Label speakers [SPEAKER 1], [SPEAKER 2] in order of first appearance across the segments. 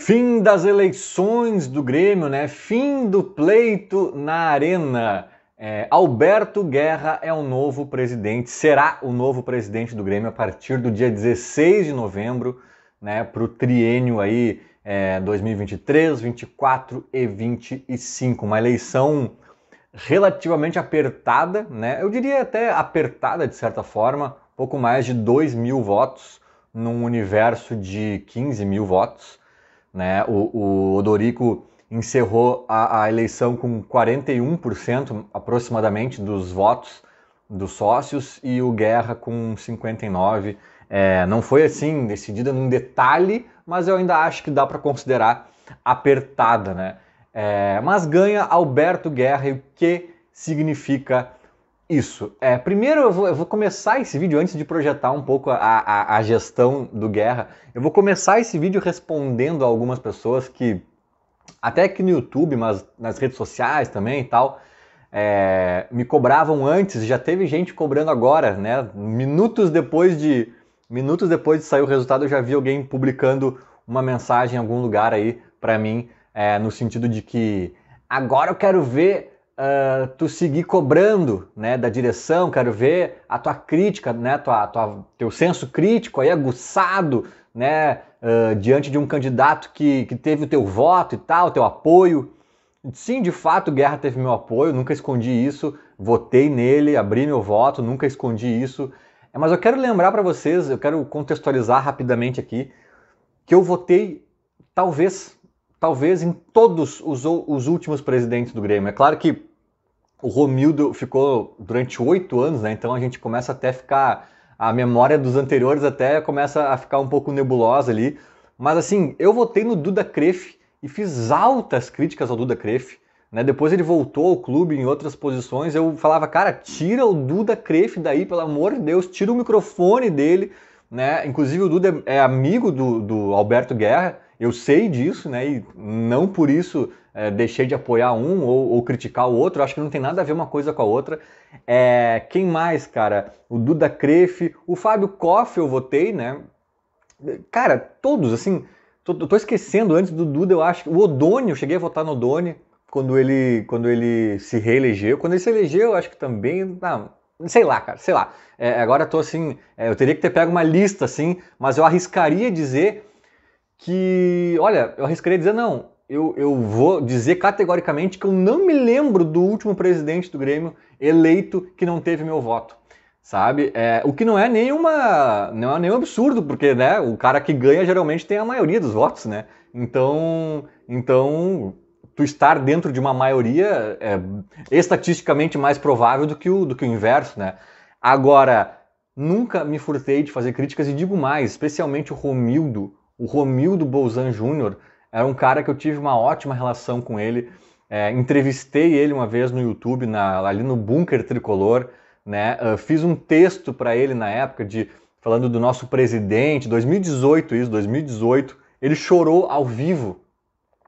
[SPEAKER 1] Fim das eleições do Grêmio, né? Fim do pleito na arena. É, Alberto Guerra é o novo presidente, será o novo presidente do Grêmio a partir do dia 16 de novembro, né? Para o triênio aí é, 2023, 24 e 25. Uma eleição relativamente apertada, né? Eu diria até apertada de certa forma, pouco mais de 2 mil votos num universo de 15 mil votos. Né? O, o Odorico encerrou a, a eleição com 41% aproximadamente dos votos dos sócios e o Guerra com 59%. É, não foi assim decidida num detalhe, mas eu ainda acho que dá para considerar apertada, né? É, mas ganha Alberto Guerra e o que significa isso. É, primeiro eu vou, eu vou, começar esse vídeo, antes de projetar um pouco a, a, a, gestão do Guerra, eu vou começar esse vídeo respondendo a algumas pessoas que, até aqui no YouTube, mas nas redes sociais também e tal, é, me cobravam antes, já teve gente cobrando agora, né? Minutos depois de. Minutos depois de sair o resultado, eu já vi alguém publicando uma mensagem em algum lugar aí para mim, é, no sentido de que agora eu quero ver uh, tu seguir cobrando né, da direção, quero ver a tua crítica, né, tua, tua, teu senso crítico aí aguçado né, uh, diante de um candidato que, que teve o teu voto e tal, o teu apoio. Sim, de fato, Guerra teve meu apoio, nunca escondi isso, votei nele, abri meu voto, nunca escondi isso. É, mas eu quero lembrar para vocês, eu quero contextualizar rapidamente aqui, que eu votei talvez, talvez em todos os, os últimos presidentes do Grêmio. É claro que o Romildo ficou durante oito anos, né? Então a gente começa até a ficar. A memória dos anteriores até começa a ficar um pouco nebulosa ali. Mas assim, eu votei no Duda Crefe e fiz altas críticas ao Duda Crefe. Né? Depois ele voltou ao clube em outras posições. Eu falava, cara, tira o Duda Crefe daí, pelo amor de Deus, tira o microfone dele. Né? Inclusive o Duda é amigo do, do Alberto Guerra. Eu sei disso, né? E não por isso é, deixei de apoiar um ou, ou, criticar o outro. Acho que não tem nada a ver uma coisa com a outra. É, quem mais, cara? O Duda Crefe, o Fábio Koff eu votei, né? Cara, todos, assim. Tô, tô esquecendo antes do Duda, eu acho. O Odone, eu cheguei a votar no Odone quando ele, quando ele se reelegeu. Quando ele se elegeu, eu acho que também. Não, ah, sei lá, cara, sei lá. É, agora eu tô assim. É, eu teria que ter pego uma lista, assim, mas eu arriscaria dizer que, olha, eu arriscaria dizer não. Eu, eu vou dizer categoricamente que eu não me lembro do último presidente do Grêmio eleito que não teve meu voto sabe? É, o que não é nenhuma, não é nenhum absurdo, porque né, o cara que ganha geralmente tem a maioria dos votos, né? Então, então tu estar dentro de uma maioria é estatisticamente mais provável do que o, do que o inverso, né? Agora, nunca me furtei de fazer críticas e digo mais, especialmente o Romildo, o Romildo Bolzan Júnior era um cara que eu tive uma ótima relação com ele. É, entrevistei ele uma vez no YouTube, na, ali no Bunker Tricolor. Né? Uh, fiz um texto para ele na época de falando do nosso presidente, 2018 isso, 2018. Ele chorou ao vivo,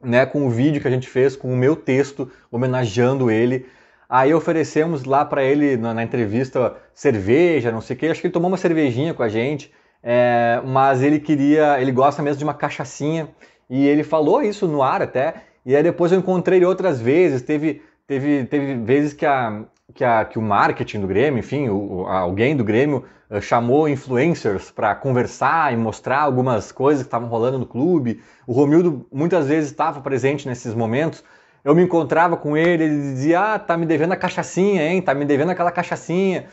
[SPEAKER 1] né, com o vídeo que a gente fez com o meu texto homenageando ele. Aí oferecemos lá para ele na, na, entrevista cerveja, não sei o quê. Acho que ele tomou uma cervejinha com a gente. É, mas ele queria, ele gosta mesmo de uma cachaçinha e ele falou isso no ar até. E aí depois eu encontrei ele outras vezes. Teve, teve, teve vezes que, a, que, a, que o marketing do Grêmio, enfim, o, alguém do Grêmio eh, chamou influencers para conversar e mostrar algumas coisas que estavam rolando no clube. O Romildo muitas vezes estava presente nesses momentos. Eu me encontrava com ele, ele dizia: Ah, tá me devendo a cachaçinha, hein? Tá me devendo aquela cachaçinha.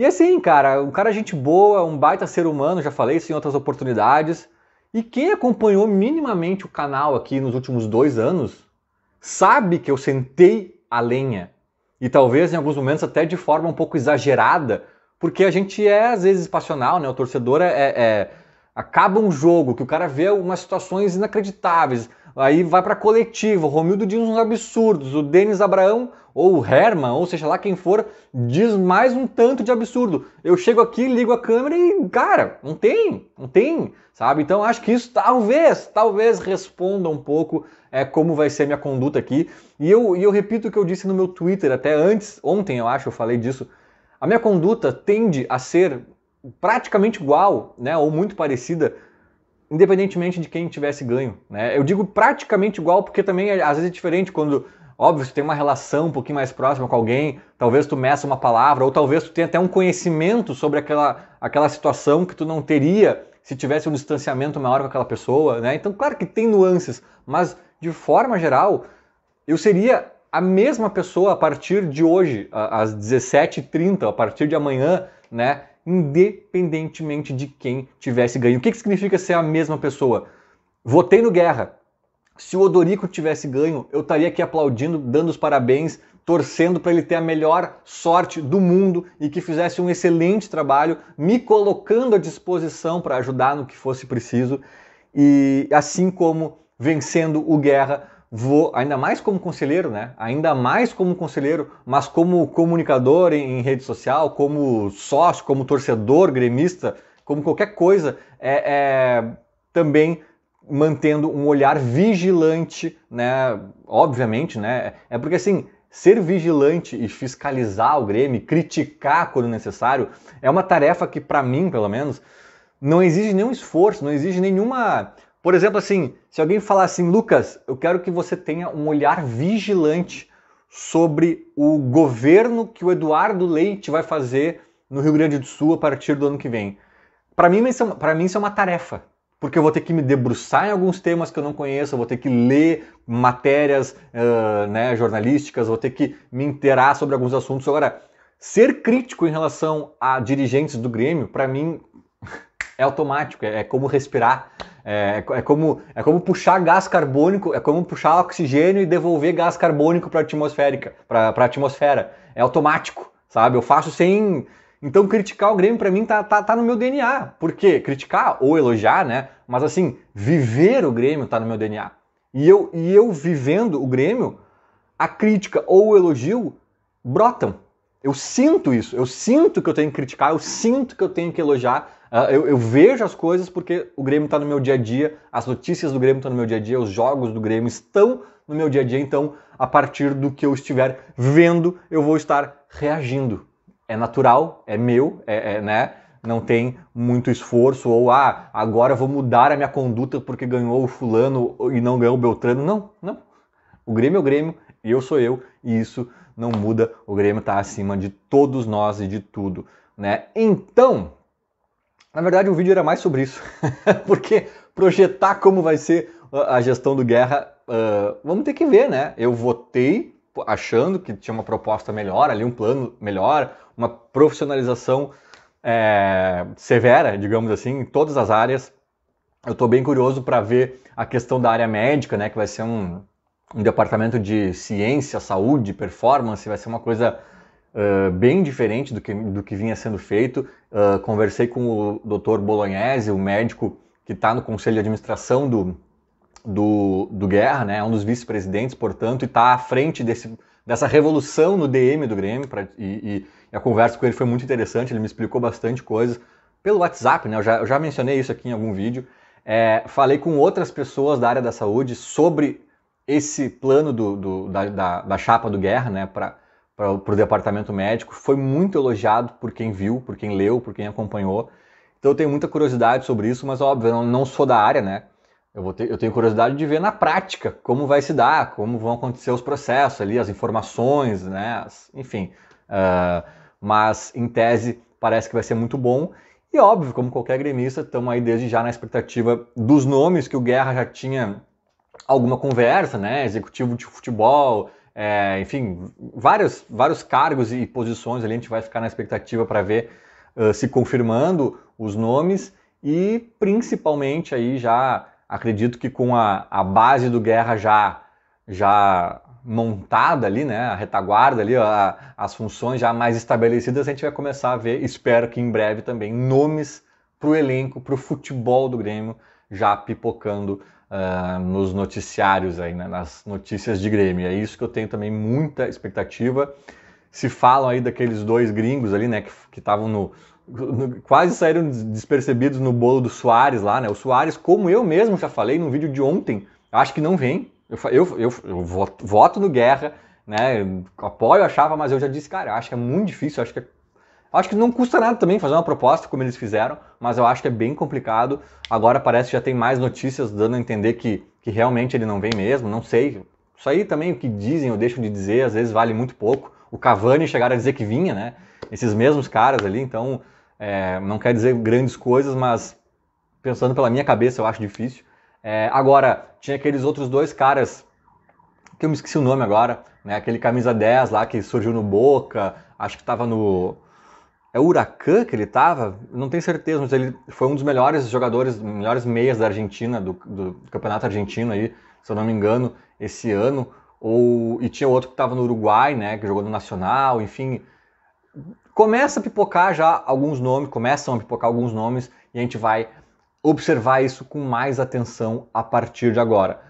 [SPEAKER 1] E assim, cara, um cara gente boa, um baita ser humano, já falei isso em outras oportunidades. E quem acompanhou minimamente o canal aqui nos últimos dois anos sabe que eu sentei a lenha. E talvez em alguns momentos até de forma um pouco exagerada, porque a gente é às vezes passional, né? O torcedor é, é, Acaba um jogo que o cara vê umas situações inacreditáveis, aí vai para coletiva. O Romildo diz uns absurdos, o Denis Abraão ou o Herman, ou seja lá quem for, diz mais um tanto de absurdo. Eu chego aqui, ligo a câmera e, cara, não tem, não tem, sabe? Então acho que isso talvez, talvez responda um pouco é, como vai ser minha conduta aqui. E eu, e eu repito o que eu disse no meu Twitter até antes, ontem eu acho, eu falei disso. A minha conduta tende a ser praticamente igual, né, ou muito parecida, independentemente de quem tivesse ganho. Né? Eu digo praticamente igual porque também é, às vezes é diferente quando, óbvio, você tem uma relação um pouquinho mais próxima com alguém, talvez tu meça uma palavra, ou talvez tu tenha até um conhecimento sobre aquela, aquela situação que tu não teria se tivesse um distanciamento maior com aquela pessoa, né? Então, claro que tem nuances, mas de forma geral, eu seria a mesma pessoa a partir de hoje, às 17h30, a partir de amanhã, né? independentemente de quem tivesse ganho. O que, que significa ser a mesma pessoa? Votei no Guerra. Se o Odorico tivesse ganho, eu estaria aqui aplaudindo, dando os parabéns, torcendo para ele ter a melhor sorte do mundo e que fizesse um excelente trabalho, me colocando à disposição para ajudar no que fosse preciso. E assim como vencendo o Guerra, vou, ainda mais como conselheiro, né? Ainda mais como conselheiro, mas como comunicador em, em rede social, como sócio, como torcedor, gremista, como qualquer coisa, é, é também mantendo um olhar vigilante, né? Obviamente, né? É porque assim, ser vigilante e fiscalizar o Grêmio, criticar quando necessário, é uma tarefa que para mim, pelo menos, não exige nenhum esforço, não exige nenhuma por exemplo, assim, se alguém falar assim, Lucas, eu quero que você tenha um olhar vigilante sobre o governo que o Eduardo Leite vai fazer no Rio Grande do Sul a partir do ano que vem. Para mim, é para mim isso é uma tarefa, porque eu vou ter que me debruçar em alguns temas que eu não conheço, eu vou ter que ler matérias uh, né, jornalísticas, vou ter que me interar sobre alguns assuntos. Agora, ser crítico em relação a dirigentes do Grêmio, para mim, é automático, é, é como respirar, é, é, como, é como puxar gás carbônico, é como puxar oxigênio e devolver gás carbônico para atmosférica, para a atmosfera. É automático, sabe? Eu faço sem. Então criticar o Grêmio para mim tá, tá, tá no meu DNA. Por quê? Criticar ou elogiar, né? Mas assim, viver o Grêmio tá no meu DNA. E eu, e eu vivendo o Grêmio, a crítica ou o elogio brotam. Eu sinto isso, eu sinto que eu tenho que criticar, eu sinto que eu tenho que elogiar, ah, eu, eu, vejo as coisas porque o Grêmio está no meu dia a dia, as notícias do Grêmio estão no meu dia a dia, os jogos do Grêmio estão no meu dia a dia, então a partir do que eu estiver vendo, eu vou estar reagindo. É natural, é meu, é, é né? Não tem muito esforço, ou ah, agora vou mudar a minha conduta porque ganhou o fulano e não ganhou o Beltrano. Não, não. O Grêmio é o Grêmio, eu sou eu, e isso não muda. O Grêmio está acima de todos nós e de tudo. Né? Então, na verdade, o vídeo era mais sobre isso, porque projetar como vai ser a gestão do Guerra, uh, vamos ter que ver, né? Eu votei achando que tinha uma proposta melhor, ali um plano melhor, uma profissionalização é, severa, digamos assim, em todas as áreas. Eu estou bem curioso para ver a questão da área médica, né? Que vai ser um, um departamento de ciência, saúde, performance, vai ser uma coisa uh, bem diferente do que, do que vinha sendo feito. Uh, conversei com o Dr. Bolognese, o médico que está no conselho de administração do, do, do Guerra, né? É um dos vice-presidentes, portanto, e está à frente desse, dessa revolução no DM do Grêmio. Pra, e, e, a conversa com ele foi muito interessante, ele me explicou bastante coisas pelo WhatsApp, né? eu já, eu já mencionei isso aqui em algum vídeo. É, falei com outras pessoas da área da saúde sobre esse plano do, do, da, da, da, chapa do Guerra, né, para para o departamento médico. Foi muito elogiado por quem viu, por quem leu, por quem acompanhou. Então eu tenho muita curiosidade sobre isso, mas óbvio, eu não sou da área, né? Eu, ter, eu, tenho curiosidade de ver na prática como vai se dar, como vão acontecer os processos ali, as informações, né? Enfim. Uh, mas em tese parece que vai ser muito bom. E óbvio, como qualquer gremista, estamos aí desde já na expectativa dos nomes que o Guerra já tinha alguma conversa, né? Executivo de futebol, é, enfim, vários, vários cargos e posições ali, a gente vai ficar na expectativa para ver uh, se confirmando os nomes e principalmente aí já acredito que com a, a base do Guerra já, já montada ali, né, a retaguarda ali, a, as funções já mais estabelecidas, a gente vai começar a ver, espero que em breve também, nomes para o elenco, para o futebol do Grêmio, já pipocando uh, nos noticiários aí, né, nas notícias de Grêmio. É isso que eu tenho também muita expectativa. Se falam aí daqueles dois gringos ali, né, que estavam no, no, quase saíram despercebidos no bolo do Soares lá, né? O Soares, como eu mesmo já falei no vídeo de ontem, acho que não vem. Eu, eu, eu, eu voto, voto no Guerra, né? Apoio a mas eu já disse, cara, acho que é muito difícil, acho que é, acho que não custa nada também fazer uma proposta como eles fizeram mas eu acho que é bem complicado. Agora parece que já tem mais notícias dando a entender que, que realmente ele não vem mesmo, não sei. Isso aí também o que dizem ou deixam de dizer, às vezes vale muito pouco. O Cavani chegaram a dizer que vinha, né? Esses mesmos caras ali, então é, não quer dizer grandes coisas, mas pensando pela minha cabeça eu acho difícil. É, agora, tinha aqueles outros dois caras que eu me esqueci o nome agora, né? Aquele camisa 10 lá que surgiu no Boca, acho que estava no é o Huracan que ele estava, não tenho certeza, mas ele foi um dos melhores jogadores, melhores meias da Argentina, do, do campeonato argentino aí, se eu não me engano, esse ano. Ou, e tinha outro que estava no Uruguai, né, que jogou no Nacional, enfim. Começa a pipocar já alguns nomes, começam a pipocar alguns nomes e a gente vai observar isso com mais atenção a partir de agora.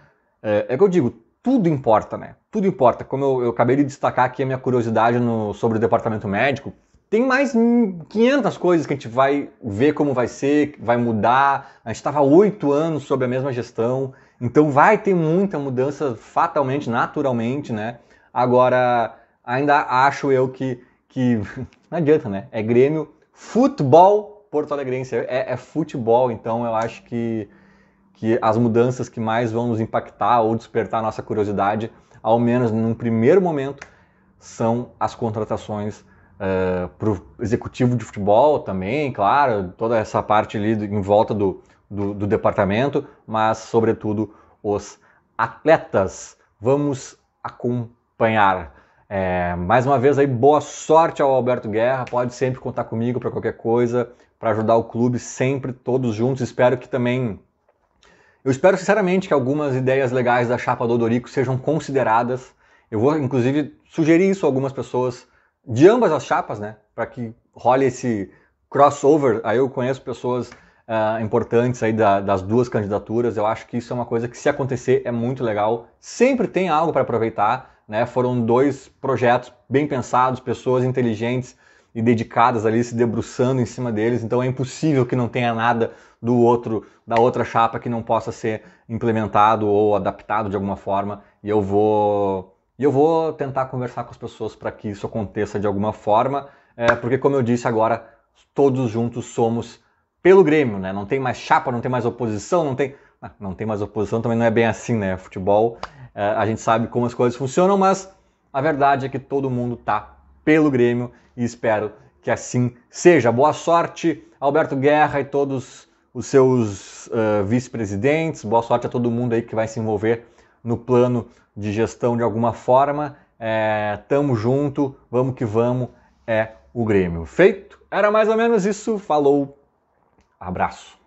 [SPEAKER 1] É, é que eu digo, tudo importa, né? Tudo importa. Como eu, eu acabei de destacar aqui a minha curiosidade no, sobre o departamento médico, tem mais 500 hum, coisas que a gente vai ver como vai ser, vai mudar. A gente estava oito anos sob a mesma gestão, então vai ter muita mudança fatalmente, naturalmente, né? Agora, ainda acho eu que, que não adianta, né? É Grêmio, futebol porto alegrense, é, é futebol, então eu acho que, que as mudanças que mais vão nos impactar ou despertar a nossa curiosidade, ao menos num primeiro momento, são as contratações uh, eh, para o executivo de futebol também, claro, toda essa parte ali em volta do, do, do departamento, mas sobretudo os atletas. Vamos acompanhar. É, mais uma vez aí, boa sorte ao Alberto Guerra. Pode sempre contar comigo para qualquer coisa, para ajudar o clube sempre, todos juntos. Espero que também. Eu espero sinceramente que algumas ideias legais da chapa do Odorico sejam consideradas. Eu vou, inclusive, sugerir isso a algumas pessoas de ambas as chapas, né? Para que role esse crossover. Aí eu conheço pessoas uh, importantes aí da, das duas candidaturas. Eu acho que isso é uma coisa que, se acontecer, é muito legal. Sempre tem algo para aproveitar, né? Foram dois projetos bem pensados, pessoas inteligentes e dedicadas ali se debruçando em cima deles. Então é impossível que não tenha nada do outro, da outra chapa que não possa ser implementado ou adaptado de alguma forma. E eu vou e eu vou tentar conversar com as pessoas para que isso aconteça de alguma forma, é, porque, como eu disse agora, todos juntos somos pelo Grêmio, né? Não tem mais chapa, não tem mais oposição, não tem. Ah, não tem mais oposição também não é bem assim, né? Futebol, é, a gente sabe como as coisas funcionam, mas a verdade é que todo mundo tá pelo Grêmio e espero que assim seja. Boa sorte, Alberto Guerra e todos os seus uh, vice-presidentes. Boa sorte a todo mundo aí que vai se envolver no plano de gestão de alguma forma. É, tamo junto, vamos que vamos, é o Grêmio. Feito? Era mais ou menos isso. Falou, abraço.